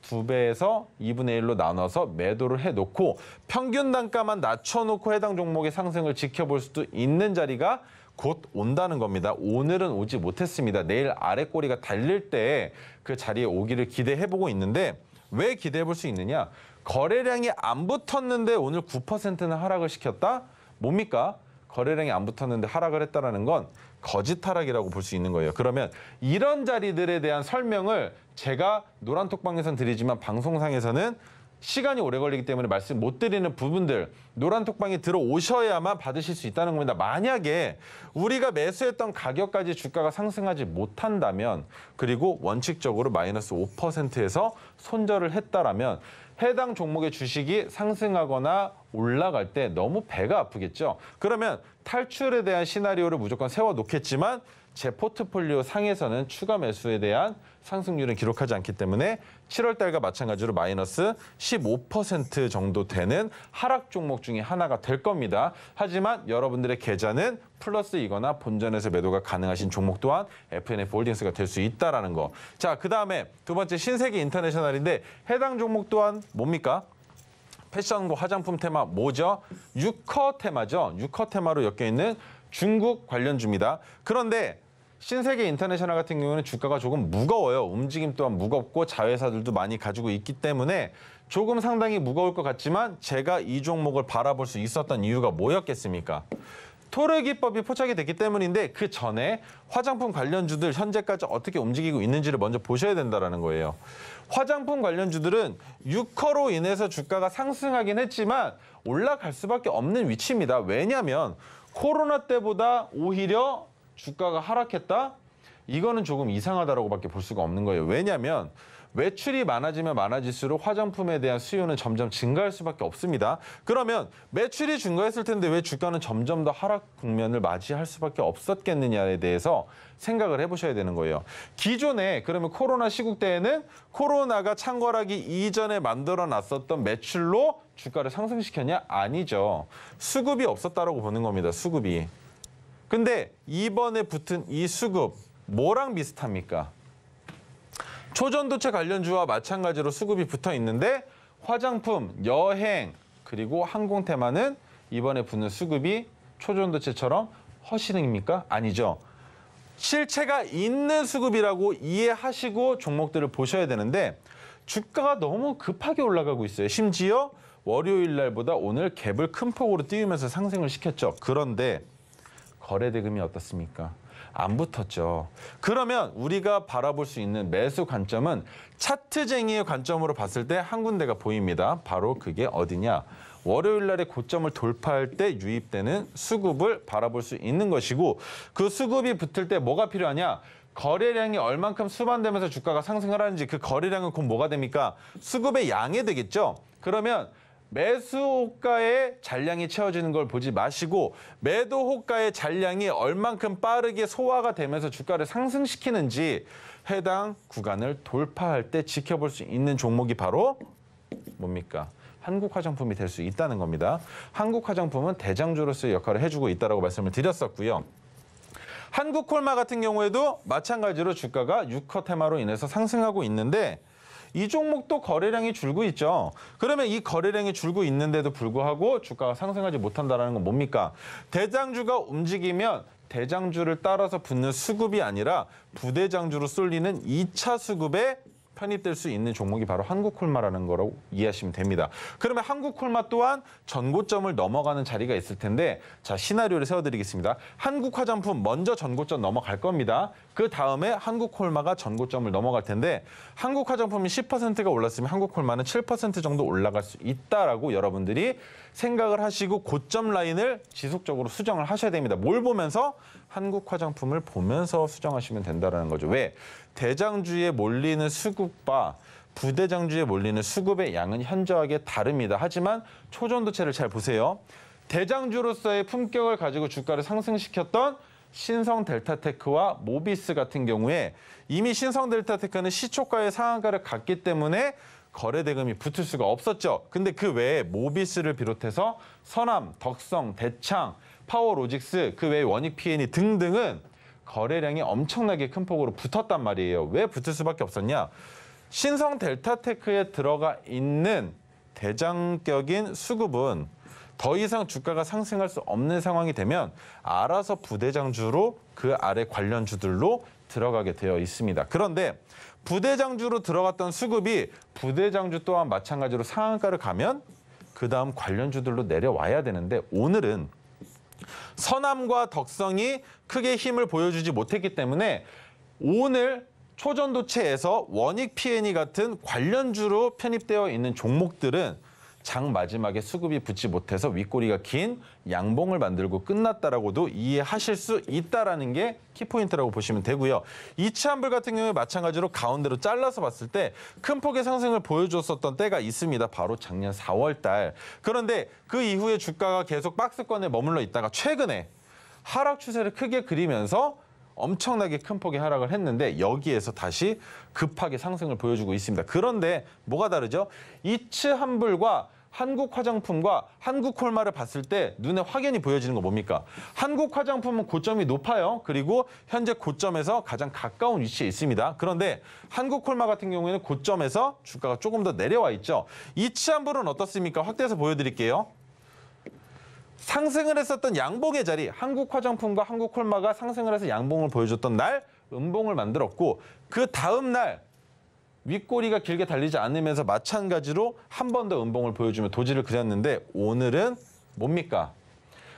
Speaker 2: 2배에서 2분의 1로 나눠서 매도를 해놓고 평균 단가만 낮춰놓고 해당 종목의 상승을 지켜볼 수도 있는 자리가 곧 온다는 겁니다. 오늘은 오지 못했습니다. 내일 아래 꼬리가 달릴 때 그 자리에 오기를 기대해보고 있는데 왜 기대해볼 수 있느냐? 거래량이 안 붙었는데 오늘 9%는 하락을 시켰다? 뭡니까? 거래량이 안 붙었는데 하락을 했다는 라건 거짓 타락이라고 볼 수 있는 거예요. 그러면 이런 자리들에 대한 설명을 제가 노란톡방에서는 드리지만 방송상에서는 시간이 오래 걸리기 때문에 말씀 못 드리는 부분들 노란톡방에 들어오셔야만 받으실 수 있다는 겁니다. 만약에 우리가 매수했던 가격까지 주가가 상승하지 못한다면 그리고 원칙적으로 마이너스 5%에서 손절을 했다라면 해당 종목의 주식이 상승하거나 올라갈 때 너무 배가 아프겠죠. 그러면 탈출에 대한 시나리오를 무조건 세워놓겠지만 제 포트폴리오 상에서는 추가 매수에 대한 상승률은 기록하지 않기 때문에 7월 달과 마찬가지로 마이너스 15% 정도 되는 하락 종목 중에 하나가 될 겁니다. 하지만 여러분들의 계좌는 플러스이거나 본전에서 매도가 가능하신 종목 또한 FNF 홀딩스가 될 수 있다라는 거. 자, 그다음에 두 번째 신세계 인터내셔널인데 해당 종목 또한 뭡니까? 패션과 화장품 테마 뭐죠? 유커 테마죠. 유커 테마로 엮여 있는 중국 관련주입니다. 그런데 신세계 인터내셔널 같은 경우는 주가가 조금 무거워요. 움직임 또한 무겁고 자회사들도 많이 가지고 있기 때문에 조금 상당히 무거울 것 같지만 제가 이 종목을 바라볼 수 있었던 이유가 뭐였겠습니까? 토르기법이 포착이 됐기 때문인데 그 전에 화장품 관련주들 현재까지 어떻게 움직이고 있는지를 먼저 보셔야 된다는 거예요. 화장품 관련주들은 6커로 인해서 주가가 상승하긴 했지만 올라갈 수밖에 없는 위치입니다. 왜냐하면 코로나 때보다 오히려 주가가 하락했다? 이거는 조금 이상하다고 밖에 볼 수가 없는 거예요. 왜냐하면 외출이 많아지면 많아질수록 화장품에 대한 수요는 점점 증가할 수밖에 없습니다. 그러면 매출이 증가했을 텐데 왜 주가는 점점 더 하락 국면을 맞이할 수밖에 없었겠느냐에 대해서 생각을 해보셔야 되는 거예요. 기존에 그러면 코로나 시국 때에는 코로나가 창궐하기 이전에 만들어놨었던 매출로 주가를 상승시켰냐? 아니죠. 수급이 없었다라고 보는 겁니다. 수급이. 근데 이번에 붙은 이 수급 뭐랑 비슷합니까? 초전도체 관련주와 마찬가지로 수급이 붙어 있는데 화장품, 여행, 그리고 항공 테마는 이번에 붙는 수급이 초전도체처럼 허실입니까? 아니죠. 실체가 있는 수급이라고 이해하시고 종목들을 보셔야 되는데 주가가 너무 급하게 올라가고 있어요. 심지어 월요일 날보다 오늘 갭을 큰 폭으로 띄우면서 상승을 시켰죠. 그런데 거래대금이 어떻습니까? 안 붙었죠. 그러면 우리가 바라볼 수 있는 매수 관점은 차트쟁이의 관점으로 봤을 때 한 군데가 보입니다. 바로 그게 어디냐. 월요일 날에 고점을 돌파할 때 유입되는 수급을 바라볼 수 있는 것이고 그 수급이 붙을 때 뭐가 필요하냐. 거래량이 얼만큼 수반되면서 주가가 상승을 하는지 그 거래량은 곧 뭐가 됩니까? 수급의 양이 되겠죠. 그러면 매수 호가에 잔량이 채워지는 걸 보지 마시고 매도 호가의 잔량이 얼만큼 빠르게 소화가 되면서 주가를 상승시키는지 해당 구간을 돌파할 때 지켜볼 수 있는 종목이 바로 뭡니까? 한국 화장품이 될 수 있다는 겁니다. 한국 화장품은 대장주로서의 역할을 해주고 있다고 말씀을 드렸었고요. 한국콜마 같은 경우에도 마찬가지로 주가가 6커 테마로 인해서 상승하고 있는데 이 종목도 거래량이 줄고 있죠. 그러면 이 거래량이 줄고 있는데도 불구하고 주가가 상승하지 못한다는 건 뭡니까? 대장주가 움직이면 대장주를 따라서 붙는 수급이 아니라 부대장주로 쏠리는 2차 수급의 편입될 수 있는 종목이 바로 한국콜마라는 거라고 이해하시면 됩니다. 그러면 한국콜마 또한 전고점을 넘어가는 자리가 있을 텐데 자 시나리오를 세워드리겠습니다. 한국화장품 먼저 전고점 넘어갈 겁니다. 그 다음에 한국콜마가 전고점을 넘어갈 텐데 한국화장품이 10%가 올랐으면 한국콜마는 7% 정도 올라갈 수 있다라고 여러분들이 생각을 하시고 고점 라인을 지속적으로 수정을 하셔야 됩니다. 뭘 보면서 한국 화장품을 보면서 수정하시면 된다라는 거죠. 왜? 대장주에 몰리는 수급과 부대장주에 몰리는 수급의 양은 현저하게 다릅니다. 하지만 초전도체를 잘 보세요. 대장주로서의 품격을 가지고 주가를 상승시켰던 신성 델타테크와 모비스 같은 경우에 이미 신성 델타테크는 시초가의 상한가를 갖기 때문에 거래 대금이 붙을 수가 없었죠. 근데 그 외에 모비스를 비롯해서 서남, 덕성, 대창 파워로직스, 그 외에 원익 P&E 등등은 거래량이 엄청나게 큰 폭으로 붙었단 말이에요. 왜 붙을 수밖에 없었냐? 신성 델타테크에 들어가 있는 대장격인 수급은 더 이상 주가가 상승할 수 없는 상황이 되면 알아서 부대장주로 그 아래 관련주들로 들어가게 되어 있습니다. 그런데 부대장주로 들어갔던 수급이 부대장주 또한 마찬가지로 상한가를 가면 그 다음 관련주들로 내려와야 되는데 오늘은 선암과 덕성이 크게 힘을 보여주지 못했기 때문에 오늘 초전도체에서 원익 PN이 같은 관련주로 편입되어 있는 종목들은 장 마지막에 수급이 붙지 못해서 윗꼬리가 긴 양봉을 만들고 끝났다라고도 이해하실 수 있다라는 게 키포인트라고 보시면 되고요. 이치환불 같은 경우에 마찬가지로 가운데로 잘라서 봤을 때 큰 폭의 상승을 보여줬었던 때가 있습니다. 바로 작년 4월 달. 그런데 그 이후에 주가가 계속 박스권에 머물러 있다가 최근에 하락 추세를 크게 그리면서 엄청나게 큰 폭의 하락을 했는데 여기에서 다시 급하게 상승을 보여주고 있습니다. 그런데 뭐가 다르죠? 이츠 환불과 한국 화장품과 한국 콜마를 봤을 때 눈에 확연히 보여지는 거 뭡니까? 한국 화장품은 고점이 높아요. 그리고 현재 고점에서 가장 가까운 위치에 있습니다. 그런데 한국 콜마 같은 경우에는 고점에서 주가가 조금 더 내려와 있죠. 이치한불은 어떻습니까? 확대해서 보여드릴게요. 상승을 했었던 양봉의 자리, 한국 화장품과 한국 콜마가 상승을 해서 양봉을 보여줬던 날, 음봉을 만들었고 그 다음 날 윗꼬리가 길게 달리지 않으면서 마찬가지로 한 번 더 음봉을 보여주며 도지를 그렸는데 오늘은 뭡니까?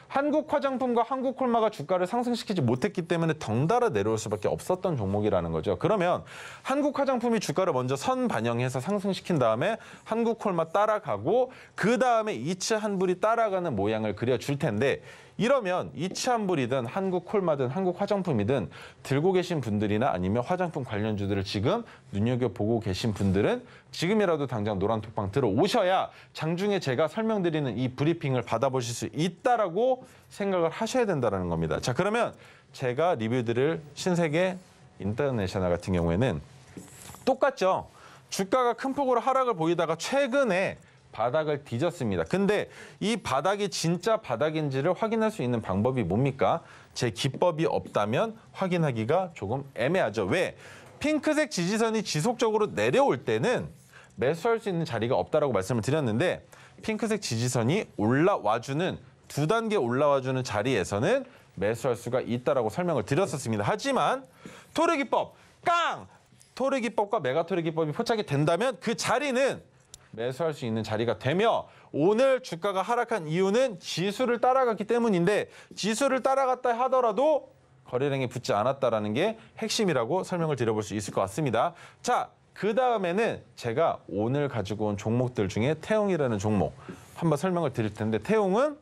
Speaker 2: 한국 화장품과 한국 콜마가 주가를 상승시키지 못했기 때문에 덩달아 내려올 수밖에 없었던 종목이라는 거죠. 그러면 한국 화장품이 주가를 먼저 선 반영해서 상승시킨 다음에 한국 콜마 따라가고 그 다음에 이츠 한불이 따라가는 모양을 그려줄 텐데 이러면 이치한불이든 한국 콜마든 한국 화장품이든 들고 계신 분들이나 아니면 화장품 관련주들을 지금 눈여겨보고 계신 분들은 지금이라도 당장 노란톡방 들어오셔야 장중에 제가 설명드리는 이 브리핑을 받아보실 수 있다라고 생각을 하셔야 된다는 겁니다. 자 그러면 제가 리뷰드릴 신세계 인터내셔널 같은 경우에는 똑같죠. 주가가 큰 폭으로 하락을 보이다가 최근에 바닥을 뒤졌습니다. 근데 이 바닥이 진짜 바닥인지를 확인할 수 있는 방법이 뭡니까? 제 기법이 없다면 확인하기가 조금 애매하죠. 왜? 핑크색 지지선이 지속적으로 내려올 때는 매수할 수 있는 자리가 없다라고 말씀을 드렸는데 핑크색 지지선이 올라와주는 두 단계 올라와주는 자리에서는 매수할 수가 있다라고 설명을 드렸었습니다. 하지만 토르 기법 깡 토르 기법과 메가 토르 기법이 포착이 된다면 그 자리는 매수할 수 있는 자리가 되며 오늘 주가가 하락한 이유는 지수를 따라갔기 때문인데 지수를 따라갔다 하더라도 거래량이 붙지 않았다라는 게 핵심이라고 설명을 드려볼 수 있을 것 같습니다. 자, 그 다음에는 제가 오늘 가지고 온 종목들 중에 태용이라는 종목 한번 설명을 드릴 텐데 태용은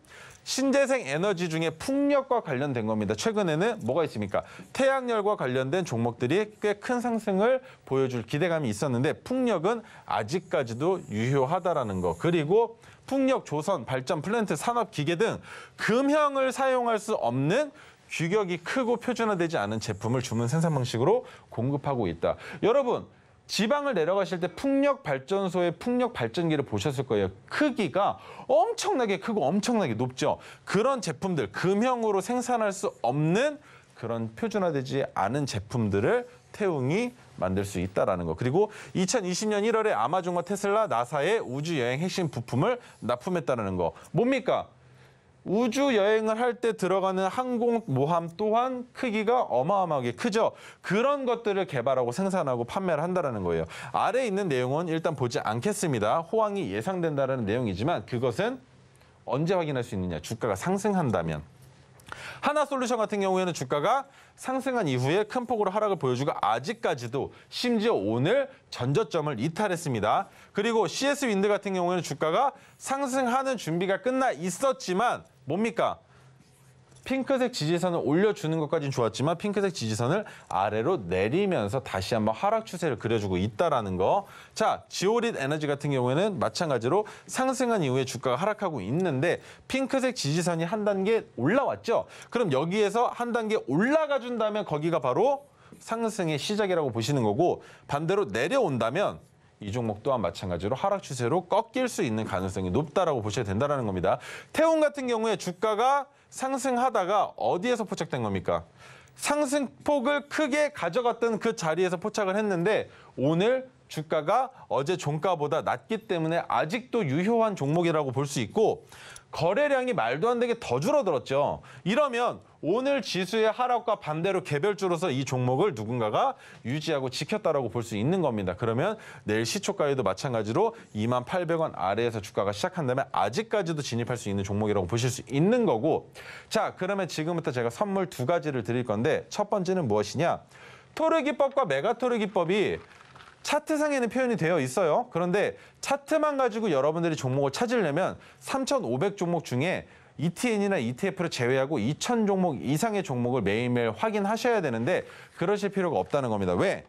Speaker 2: 신재생 에너지 중에 풍력과 관련된 겁니다. 최근에는 뭐가 있습니까? 태양열과 관련된 종목들이 꽤 큰 상승을 보여줄 기대감이 있었는데 풍력은 아직까지도 유효하다라는 거. 그리고 풍력 조선, 발전 플랜트, 산업 기계 등 금형을 사용할 수 없는 규격이 크고 표준화되지 않은 제품을 주문 생산 방식으로 공급하고 있다. 여러분 지방을 내려가실 때 풍력 발전소의 풍력 발전기를 보셨을 거예요. 크기가 엄청나게 크고 엄청나게 높죠. 그런 제품들 금형으로 생산할 수 없는 그런 표준화되지 않은 제품들을 태웅이 만들 수 있다라는 거. 그리고 2020년 1월에 아마존과 테슬라, 나사의 우주 여행 핵심 부품을 납품했다는 거. 뭡니까? 우주 여행을 할 때 들어가는 항공 모함 또한 크기가 어마어마하게 크죠. 그런 것들을 개발하고 생산하고 판매를 한다는 거예요. 아래에 있는 내용은 일단 보지 않겠습니다. 호황이 예상된다라는 내용이지만 그것은 언제 확인할 수 있느냐. 주가가 상승한다면. 하나솔루션 같은 경우에는 주가가 상승한 이후에 큰 폭으로 하락을 보여주고 아직까지도 심지어 오늘 전저점을 이탈했습니다. 그리고 CS 윈드 같은 경우에는 주가가 상승하는 준비가 끝나 있었지만 뭡니까? 핑크색 지지선을 올려주는 것까지는 좋았지만 핑크색 지지선을 아래로 내리면서 다시 한번 하락 추세를 그려주고 있다라는 거. 자, 지오릿 에너지 같은 경우에는 마찬가지로 상승한 이후에 주가가 하락하고 있는데 핑크색 지지선이 한 단계 올라왔죠. 그럼 여기에서 한 단계 올라가 준다면 거기가 바로 상승의 시작이라고 보시는 거고 반대로 내려온다면 이 종목 또한 마찬가지로 하락 추세로 꺾일 수 있는 가능성이 높다라고 보셔야 된다라는 겁니다. 태운 같은 경우에 주가가 상승하다가 어디에서 포착된 겁니까? 상승폭을 크게 가져갔던 그 자리에서 포착을 했는데 오늘 주가가 어제 종가보다 낮기 때문에 아직도 유효한 종목이라고 볼 수 있고 거래량이 말도 안 되게 더 줄어들었죠. 이러면 오늘 지수의 하락과 반대로 개별주로서 이 종목을 누군가가 유지하고 지켰다라고 볼 수 있는 겁니다. 그러면 내일 시초가에도 마찬가지로 2만 800원 아래에서 주가가 시작한다면 아직까지도 진입할 수 있는 종목이라고 보실 수 있는 거고 자 그러면 지금부터 제가 선물 두 가지를 드릴 건데 첫 번째는 무엇이냐 토르기법과 메가토르기법이 차트상에는 표현이 되어 있어요. 그런데 차트만 가지고 여러분들이 종목을 찾으려면 3,500 종목 중에 ETN이나 ETF를 제외하고 2,000 종목 이상의 종목을 매일매일 확인하셔야 되는데 그러실 필요가 없다는 겁니다. 왜?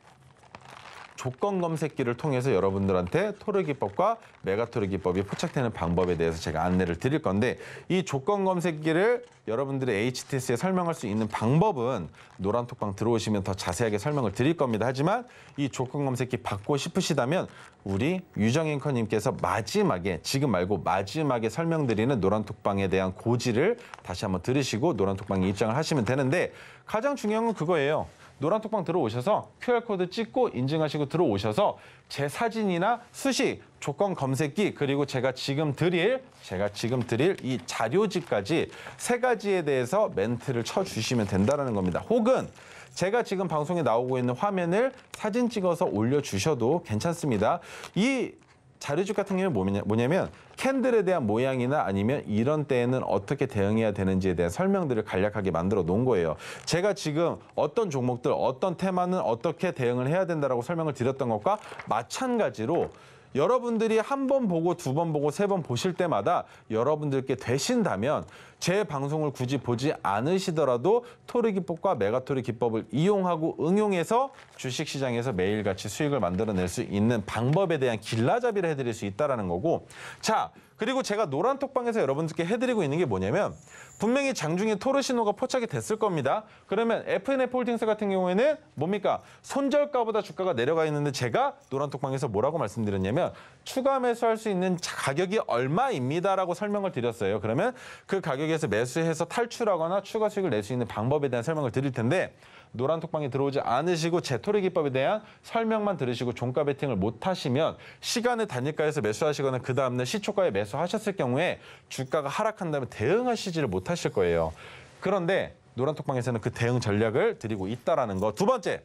Speaker 2: 조건 검색기를 통해서 여러분들한테 토르기법과 메가토르기법이 포착되는 방법에 대해서 제가 안내를 드릴 건데 이 조건 검색기를 여러분들의 HTS에 설명할 수 있는 방법은 노란톡방 들어오시면 더 자세하게 설명을 드릴 겁니다. 하지만 이 조건 검색기 받고 싶으시다면 우리 유정 앵커님께서 마지막에 지금 말고 마지막에 설명드리는 노란톡방에 대한 고지를 다시 한번 들으시고 노란톡방에 입장을 하시면 되는데 가장 중요한 건 그거예요. 노란톡방 들어오셔서 QR코드 찍고 인증하시고 들어오셔서 제 사진이나 수식, 조건 검색기 그리고 제가 지금 드릴 제가 지금 드릴 이 자료지까지 세 가지에 대해서 멘트를 쳐주시면 된다는 겁니다. 혹은 제가 지금 방송에 나오고 있는 화면을 사진 찍어서 올려주셔도 괜찮습니다. 이 자료집 같은 경우는 뭐냐, 면 캔들에 대한 모양이나 아니면 이런 때에는 어떻게 대응해야 되는지에 대한 설명들을 간략하게 만들어 놓은 거예요. 제가 지금 어떤 종목들, 어떤 테마는 어떻게 대응을 해야 된다라 설명을 드렸던 것과 마찬가지로 여러분들이 한 번 보고 두 번 보고 세 번 보실 때마다 여러분들께 되신다면 제 방송을 굳이 보지 않으시더라도 토르 기법과 메가토르 기법을 이용하고 응용해서 주식시장에서 매일같이 수익을 만들어낼 수 있는 방법에 대한 길라잡이를 해드릴 수 있다는 거고 자 그리고 제가 노란 톡방에서 여러분들께 해드리고 있는 게 뭐냐면 분명히 장중에 토르 신호가 포착이 됐을 겁니다. 그러면 F&F 홀딩스 같은 경우에는 뭡니까? 손절가보다 주가가 내려가 있는데 제가 노란 톡방에서 뭐라고 말씀드렸냐면 추가 매수할 수 있는 가격이 얼마입니다라고 설명을 드렸어요. 그러면 그 가격에서 매수해서 탈출하거나 추가 수익을 낼 수 있는 방법에 대한 설명을 드릴 텐데 노란톡방에 들어오지 않으시고 재토리 기법에 대한 설명만 들으시고 종가 베팅을 못 하시면 시간의 단일가에서 매수하시거나 그 다음날 시초가에 매수하셨을 경우에 주가가 하락한다면 대응하시지를 못하실 거예요. 그런데 노란톡방에서는 그 대응 전략을 드리고 있다라는 거. 두 번째.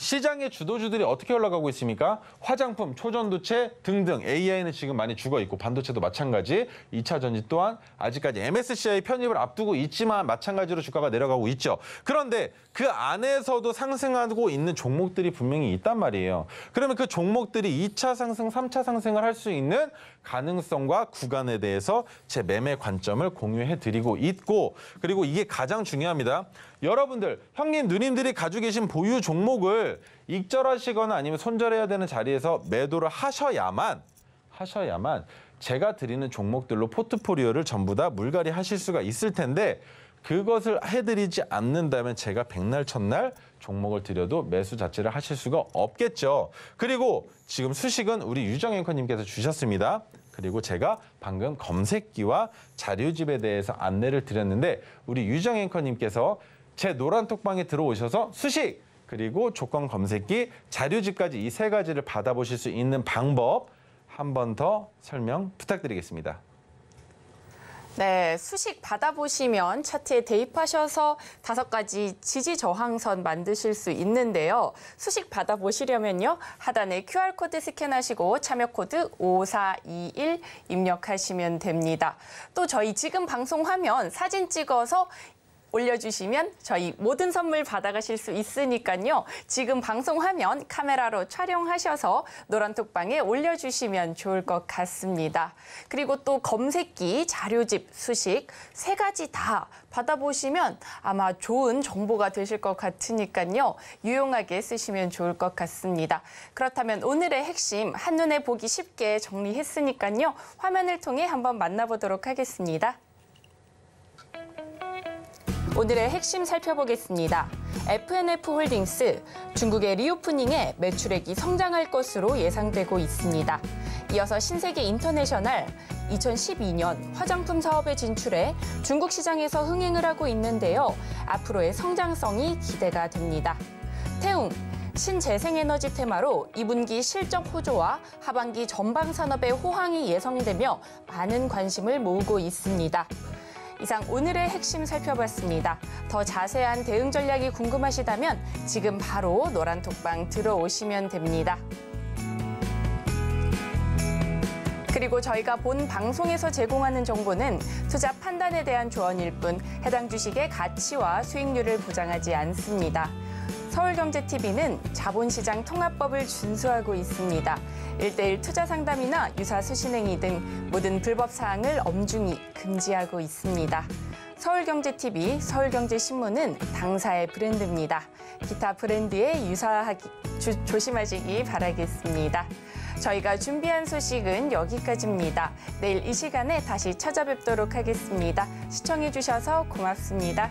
Speaker 2: 시장의 주도주들이 어떻게 올라가고 있습니까? 화장품, 초전도체 등등 AI는 지금 많이 죽어 있고 반도체도 마찬가지. 2차 전지 또한 아직까지 MSCI 편입을 앞두고 있지만 마찬가지로 주가가 내려가고 있죠. 그런데 그 안에서도 상승하고 있는 종목들이 분명히 있단 말이에요. 그러면 그 종목들이 2차 상승, 3차 상승을 할 수 있는 가능성과 구간에 대해서 제 매매 관점을 공유해드리고 있고 그리고 이게 가장 중요합니다. 여러분들, 형님, 누님들이 가지고 계신 보유 종목을 익절하시거나 아니면 손절해야 되는 자리에서 매도를 하셔야만 하셔야만 제가 드리는 종목들로 포트폴리오를 전부 다 물갈이 하실 수가 있을 텐데 그것을 해드리지 않는다면 제가 백날 첫날 종목을 드려도 매수 자체를 하실 수가 없겠죠. 그리고 지금 수식은 우리 유정 앵커님께서 주셨습니다. 그리고 제가 방금 검색기와 자료집에 대해서 안내를 드렸는데 우리 유정 앵커님께서 제 노란 톡방에 들어오셔서 수식 그리고 조건 검색기 자료집까지 이 세 가지를 받아보실 수 있는 방법 한 번 더 설명 부탁드리겠습니다.
Speaker 1: 네, 수식 받아보시면 차트에 대입하셔서 다섯 가지 지지 저항선 만드실 수 있는데요. 수식 받아보시려면요. 하단에 QR코드 스캔하시고 참여코드 5421 입력하시면 됩니다. 또 저희 지금 방송 화면 사진 찍어서 올려주시면 저희 모든 선물 받아가실 수 있으니까요. 지금 방송 화면 카메라로 촬영하셔서 노란톡방에 올려주시면 좋을 것 같습니다. 그리고 또 검색기, 자료집, 수식 세 가지 다 받아보시면 아마 좋은 정보가 되실 것 같으니까요. 유용하게 쓰시면 좋을 것 같습니다. 그렇다면 오늘의 핵심 한눈에 보기 쉽게 정리했으니까요. 화면을 통해 한번 만나보도록 하겠습니다. 오늘의 핵심 살펴보겠습니다. FNF 홀딩스, 중국의 리오프닝에 매출액이 성장할 것으로 예상되고 있습니다. 이어서 신세계 인터내셔널, 2012년 화장품 사업에 진출해 중국 시장에서 흥행을 하고 있는데요. 앞으로의 성장성이 기대가 됩니다. 태웅, 신재생에너지 테마로 2분기 실적 호조와 하반기 전방 산업의 호황이 예상되며 많은 관심을 모으고 있습니다. 이상 오늘의 핵심 살펴봤습니다. 더 자세한 대응 전략이 궁금하시다면 지금 바로 노란톡방 들어오시면 됩니다. 그리고 저희가 본 방송에서 제공하는 정보는 투자 판단에 대한 조언일 뿐 해당 주식의 가치와 수익률을 보장하지 않습니다. 서울경제TV는 자본시장 통합법을 준수하고 있습니다. 1대1 투자 상담이나 유사 수신행위 등 모든 불법 사항을 엄중히 금지하고 있습니다. 서울경제TV, 서울경제신문은 당사의 브랜드입니다. 기타 브랜드에 유사하기 주, 조심하시기 바라겠습니다. 저희가 준비한 소식은 여기까지입니다. 내일 이 시간에 다시 찾아뵙도록 하겠습니다. 시청해주셔서 고맙습니다.